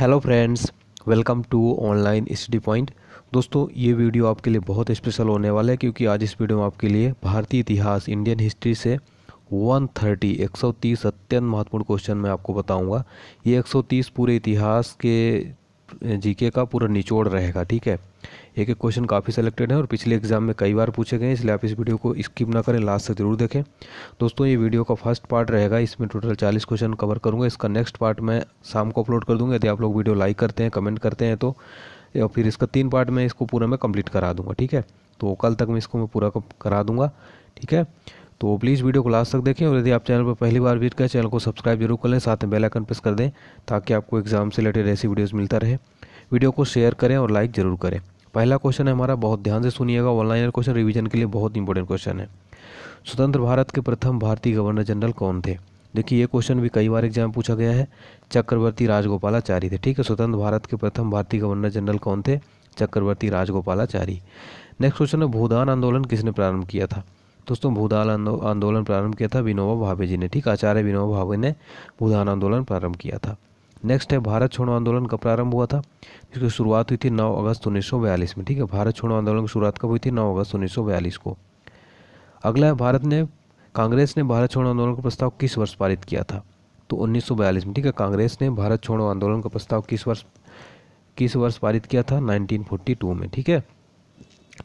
hello friends welcome to online study point दोस्तों ये video आपके लिए बहुत स्पेशल होने वाला है क्योंकि आज इस वीडियो में आपके लिए भारतीय इतिहास इंडियन हिस्ट्री से 130 एक अत्यंत महत्वपूर्ण क्वेश्चन मैं आपको बताऊंगा ये 130 पूरे इतिहास के जीके का पूरा निचोड़ रहेगा ठीक है एक एक क्वेश्चन काफ़ी सेलेक्टेड है और पिछले एग्जाम में कई बार पूछे गए हैं इसलिए आप इस वीडियो को स्किप ना करें लास्ट से ज़रूर देखें दोस्तों ये वीडियो का फर्स्ट पार्ट रहेगा इसमें टोटल चालीस क्वेश्चन कवर करूँगा इसका नेक्स्ट पार्ट मैं शाम को अपलोड कर दूँगा यदि आप लोग वीडियो लाइक करते हैं कमेंट करते हैं तो या फिर इसका तीन पार्ट मैं इसको पूरा मैं कंप्लीट करा दूँगा ठीक है तो कल तक मैं इसको मैं पूरा करा दूँगा ठीक है तो प्लीज़ वीडियो को लास्ट तक देखें और यदि आप चैनल पर पहली बार विजिट करें चैनल को सब्सक्राइब जरूर कर लें साथ में बेलाइकन प्रेस कर दें ताकि आपको एग्जाम से रिलेटेड ऐसी वीडियोज़ मिलता रहे वीडियो को शेयर करें और लाइक ज़रूर करें पहला क्वेश्चन है हमारा बहुत ध्यान से सुनिएगा ऑनलाइन क्वेश्चन रिवीजन के लिए बहुत इंपॉर्टेंट क्वेश्चन है स्वतंत्र भारत के प्रथम भारतीय गवर्नर जनरल कौन थे देखिए ये क्वेश्चन भी कई बार एग्जाम पूछा गया है चक्रवर्ती राजगोपालाचारी थे ठीक है स्वतंत्र भारत के प्रथम भारतीय गवर्नर जनरल कौन थे चक्रवर्ती राजगोपालाचारी नेक्स्ट क्वेश्चन है भूदान आंदोलन किसने प्रारंभ किया था दोस्तों भूदान आंदोलन प्रारंभ किया था विनोबा भावे जी ने ठीक आचार्य विनोबा भावे ने भूदान आंदोलन प्रारंभ किया था नेक्स्ट है भारत छोड़ो आंदोलन कब प्रारंभ हुआ था जिसकी शुरुआत हुई थी 9 अगस्त 1942 में ठीक है भारत छोड़ो आंदोलन की शुरुआत कब हुई थी 9 अगस्त 1942 को अगला है भारत ने कांग्रेस ने भारत छोड़ो आंदोलन का प्रस्ताव किस वर्ष पारित किया था तो 1942 में ठीक है कांग्रेस ने भारत छोड़ो आंदोलन का प्रस्ताव किस वर्ष किस वर्ष पारित किया था नाइनटीन में ठीक है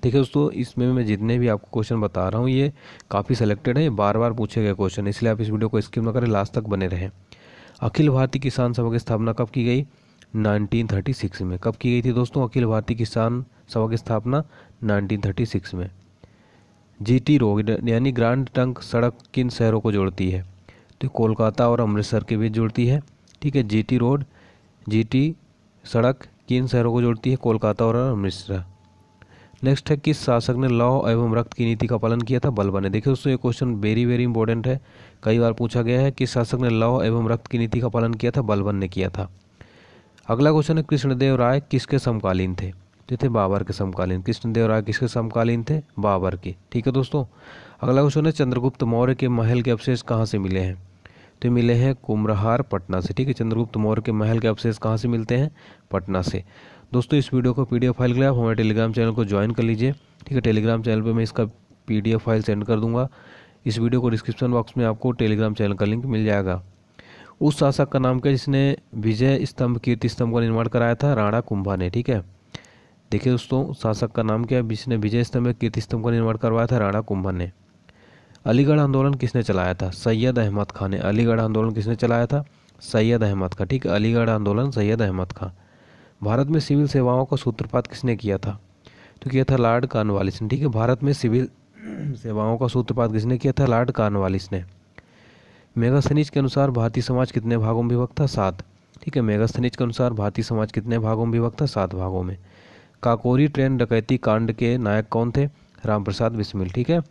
देखिए दोस्तों इसमें मैं जितने भी आपको क्वेश्चन बता रहा हूँ ये काफ़ी सेलेक्टेड है बार बार पूछे गए क्वेश्चन इसलिए आप इस वीडियो को स्किप न करें लास्ट तक बने रहें अखिल भारतीय किसान सभा की स्थापना कब की गई 1936 में कब की गई थी दोस्तों अखिल भारतीय किसान सभा की स्थापना 1936 में जीटी रोड यानी ग्रांड टंक सड़क किन शहरों को जोड़ती है तो कोलकाता और अमृतसर के बीच जोड़ती है ठीक है जीटी रोड जीटी सड़क किन शहरों को जोड़ती है कोलकाता और अमृतसर नेक्स्ट है किस शासक ने लॉ एवं रक्त की नीति का पालन किया था बलबा ने देखिए दोस्तों ये क्वेश्चन वेरी वेरी इंपॉर्टेंट है कई बार पूछा गया है किस शासक ने लॉ एवं रक्त की नीति का पालन किया था बलबन ने किया था अगला क्वेश्चन है कृष्णदेव राय किसके समकालीन थे तो थे बाबर के समकालीन कृष्णदेव राय किसके समकालीन थे बाबर के ठीक है दोस्तों अगला क्वेश्चन है चंद्रगुप्त मौर्य के महल के अवशेष कहाँ से मिले हैं तो मिले हैं कुमरहार पटना से ठीक है चंद्रगुप्त मौर्य के महल के अवशेष कहाँ से मिलते हैं पटना से दोस्तों इस वीडियो को पीडीएफ फाइल के लिए आप हमारे टेलीग्राम चैनल को ज्वाइन कर लीजिए ठीक है टेलीग्राम चैनल पर मैं इसका पीडीएफ फाइल सेंड कर दूंगा इस वीडियो को डिस्क्रिप्शन बॉक्स में आपको टेलीग्राम चैनल का लिंक मिल जाएगा उस शासक का नाम क्या जिसने विजय स्तंभ कीर्ति स्तंभ का निर्माण कराया था राणा कुंभा ने ठीक है देखिए दोस्तों शासक का नाम क्या जिसने विजय स्तंभ कीर्ति स्तंभ का निर्माण करवाया था राणा कुंभा ने अलीगढ़ आंदोलन किसने चलाया था सैयद अहमद खान ने अलीगढ़ आंदोलन किसने चलाया था सैयद अहमद खा ठीक है अलीगढ़ आंदोलन सैयद अहमद खां भारत में सिविल सेवाओं का सूत्रपात किसने किया था तो किया था लॉर्ड कार्नवालिस ने ठीक है भारत में सिविल सेवाओं का सूत्रपात किसने किया था लॉर्ड कार्नवालिस ने मेगा सनीज के अनुसार भारतीय समाज कितने भागों में विभक्त था सात ठीक है मेगा सनीज के अनुसार भारतीय समाज कितने भागों में विभक्त था सात भागों में काकोरी ट्रेन डकैती कांड के नायक कौन थे राम प्रसाद बिस्मिल ठीक है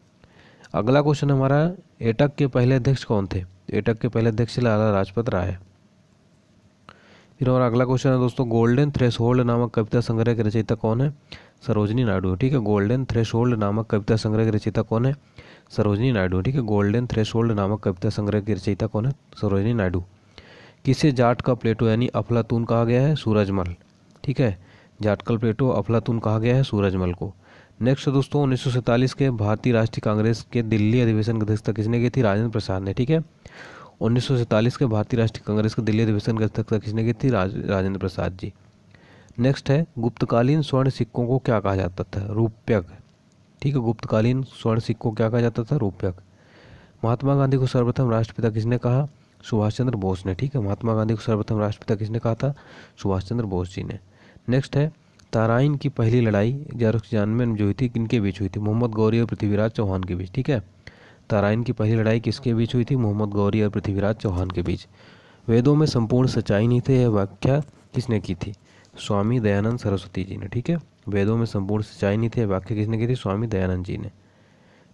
अगला क्वेश्चन हमारा एटक के पहले अध्यक्ष कौन थे एटक के पहले अध्यक्ष लाला लाजपत राय फिर हमारा अगला क्वेश्चन है दोस्तों गोल्डन थ्रेश नामक कविता संग्रह के रचयिता कौन है सरोजनी नायडू ठीक है गोल्डन थ्रेश नामक कविता संग्रह की रचयिता कौन है सरोजनी नायडू ठीक है गोल्डन थ्रेश नामक कविता संग्रह की रचयिता कौन है सरोजनी नायडू किसे जाट का प्लेटो यानी अफलातून कहा गया है सूरजमल ठीक है जाट का प्लेटो अफलातून कहा गया है सूरजमल को नेक्स्ट दोस्तों उन्नीस के भारतीय राष्ट्रीय कांग्रेस के दिल्ली अधिवेशन की अध्यक्षता किसने की थी राजेंद्र प्रसाद ने ठीक है उन्नीस के भारतीय राष्ट्रीय कांग्रेस के दिल्ली अधिवेशन की अध्यक्षता किसने की थी राज, राजेंद्र प्रसाद जी नेक्स्ट है गुप्तकालीन स्वर्ण सिक्कों को क्या कहा जाता था रूपयक ठीक है गुप्तकालीन स्वर्ण सिक्कों को क्या कहा जाता था रूपयक महात्मा गांधी को सर्वप्रथम राष्ट्रपिता किसने कहा सुभाष चंद्र बोस ने ठीक है महात्मा गांधी को सर्वप्रथम राष्ट्रपिता किसने कहा था सुभाष चंद्र बोस जी ने नेक्स्ट है ताराइन की पहली लड़ाई ग्यारह सौ छियानवे में जो हुई थी किनके बीच हुई थी मोहम्मद गौरी और पृथ्वीराज चौहान के बीच ठीक है तराइन की पहली लड़ाई किसके बीच हुई थी मोहम्मद गौरी और पृथ्वीराज चौहान के बीच वेदों में संपूर्ण सच्चाई नहीं थे यह व्याख्या किसने की थी स्वामी दयानंद सरस्वती जी ने ठीक है वेदों में संपूर्ण सच्चाई नहीं थे व्याख्या किसने की थी स्वामी दयानंद जी ने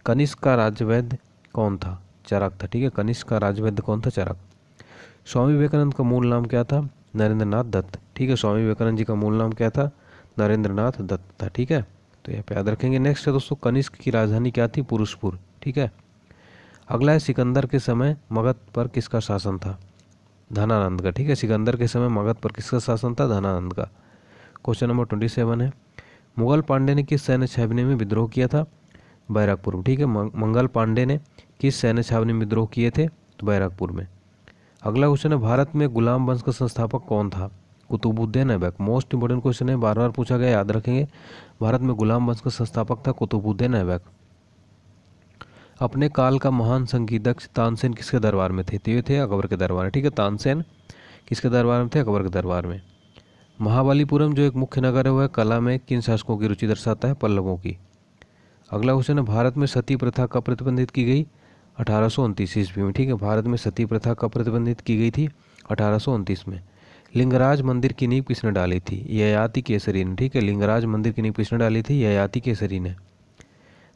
कनिष्क का राजवैद्य कौन था चरक था ठीक है कनिष्क का राजवैद्य कौन था चरक स्वामी विवेकानंद का मूल नाम क्या था नरेंद्रनाथ दत्त ठीक है स्वामी विवेकानंद जी का मूल नाम क्या था नरेंद्रनाथ दत्त था ठीक है तो यहाँ पे याद रखेंगे नेक्स्ट है तो दोस्तों कनिष्क की राजधानी क्या थी पुरुषपुर ठीक है अगला है सिकंदर के समय मगध पर किसका शासन था धनानंद का ठीक है सिकंदर के समय मगध पर किसका शासन था धनानंद का क्वेश्चन नंबर ट्वेंटी सेवन है मुगल पांडे ने किस सैन्य छावनी में विद्रोह किया था बैरकपुर में ठीक है मंगल पांडे ने किस सैन्य छावनी में विद्रोह किए थे तो बैरकपुर में अगला क्वेश्चन है भारत में गुलाम वंश का संस्थापक कौन था Qutbuddin Aibak most important question है बार बार पूछा गया याद रखेंगे भारत में गुलाम वंश का संस्थापक था कुतुबुद्दीन ऐबक अपने काल का महान संगीतक तानसेन किसके दरबार में थे तो ये थे अकबर के दरबार में ठीक है तानसेन किसके दरबार में थे अकबर के दरबार में महाबलीपुरम जो एक मुख्य नगर है वह कला में किन शासकों की रुचि दर्शाता है पल्लवों की अगला क्वेश्चन है भारत में सती प्रथा कब प्रतिबंधित की गई अठारह सौ ईस्वी में ठीक है भारत में सती प्रथा कब प्रतिबंधित की गई थी अठारह में लिंगराज मंदिर की नींव किसने डाली थी ययाति केसरी ने ठीक है लिंगराज मंदिर की नींव किसने डाली थी ययाति केसरी ने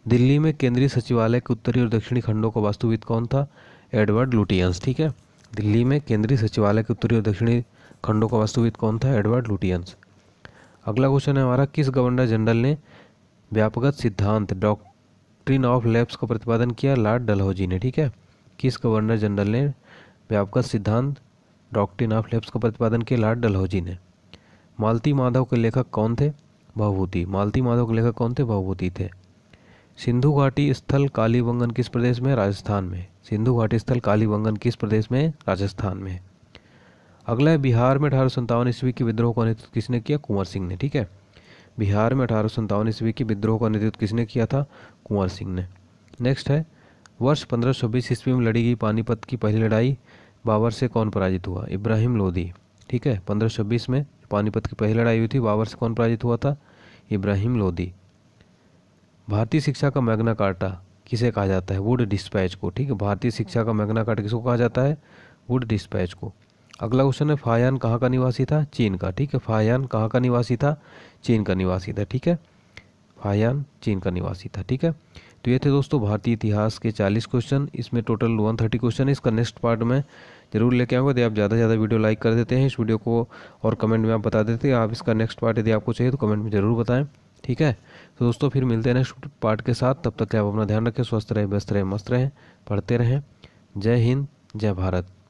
दिल्ली में केंद्रीय सचिवालय के उत्तरी और दक्षिणी खंडों का वास्तुविद कौन था एडवर्ड लुटियंस ठीक है दिल्ली में केंद्रीय सचिवालय के उत्तरी और दक्षिणी खंडों का वास्तुविद कौन था एडवर्ड लुटियंस अगला क्वेश्चन है हमारा किस गवर्नर जनरल ने व्यापगत सिद्धांत डॉक्ट्रिन ऑफ लैब्स का प्रतिपादन किया लॉर्ड डलहौजी ने ठीक है किस गवर्नर जनरल ने व्यापगत सिद्धांत डॉक्ट्रिन ऑफ लैब्स का प्रतिपादन किया लॉर्ड डलहौजी ने मालती माधव के लेखक कौन थे भावभूति मालती माधव के लेखक कौन थे भावभूति थे सिंधु घाटी स्थल कालीबंगन किस प्रदेश में राजस्थान में सिंधु घाटी स्थल कालीबंगन किस प्रदेश में राजस्थान में अगला है बिहार में अठारह सौ ईस्वी के विद्रोह का नेतृत्व किसने किया कुंवर सिंह ने ठीक है बिहार में अठारह सौ ईस्वी के विद्रोह का नेतृत्व किसने किया था कुंवर सिंह ने नेक्स्ट है वर्ष पंद्रह सौ बीस ईस्वी में लड़ी गई पानीपत की पहली लड़ाई बाबर से कौन पराजित हुआ इब्राहिम लोधी ठीक है पंद्रह में पानीपत की पहली लड़ाई हुई थी बाबर से कौन पराजित हुआ था इब्राहिम लोधी भारतीय शिक्षा का मैग्ना कार्टा किसे कहा जाता है वुड डिस्पैच को ठीक है भारतीय शिक्षा का मैग्ना कार्टा किसको कहा जाता है वुड डिस्पैच को अगला क्वेश्चन है फायान कहाँ का निवासी था चीन का ठीक है फायान कहाँ का निवासी था चीन का निवासी था ठीक है फायान चीन का निवासी था ठीक है तो ये थे दोस्तों भारतीय इतिहास के 40 क्वेश्चन इसमें टोटल 130 क्वेश्चन है इसका नेक्स्ट पार्ट में जरूर लेके आऊँगा यदि आप ज़्यादा से ज़्यादा वीडियो लाइक कर देते हैं इस वीडियो को और कमेंट में आप बता देते हैं आप इसका नेक्स्ट पार्ट यदि आपको चाहिए तो कमेंट में ज़रूर बताएँ ठीक है तो दोस्तों फिर मिलते हैं नेक्स्ट पार्ट के साथ तब तक आप अपना ध्यान रखें स्वस्थ रहें व्यस्त रहें मस्त रहें पढ़ते रहें जय हिंद जय भारत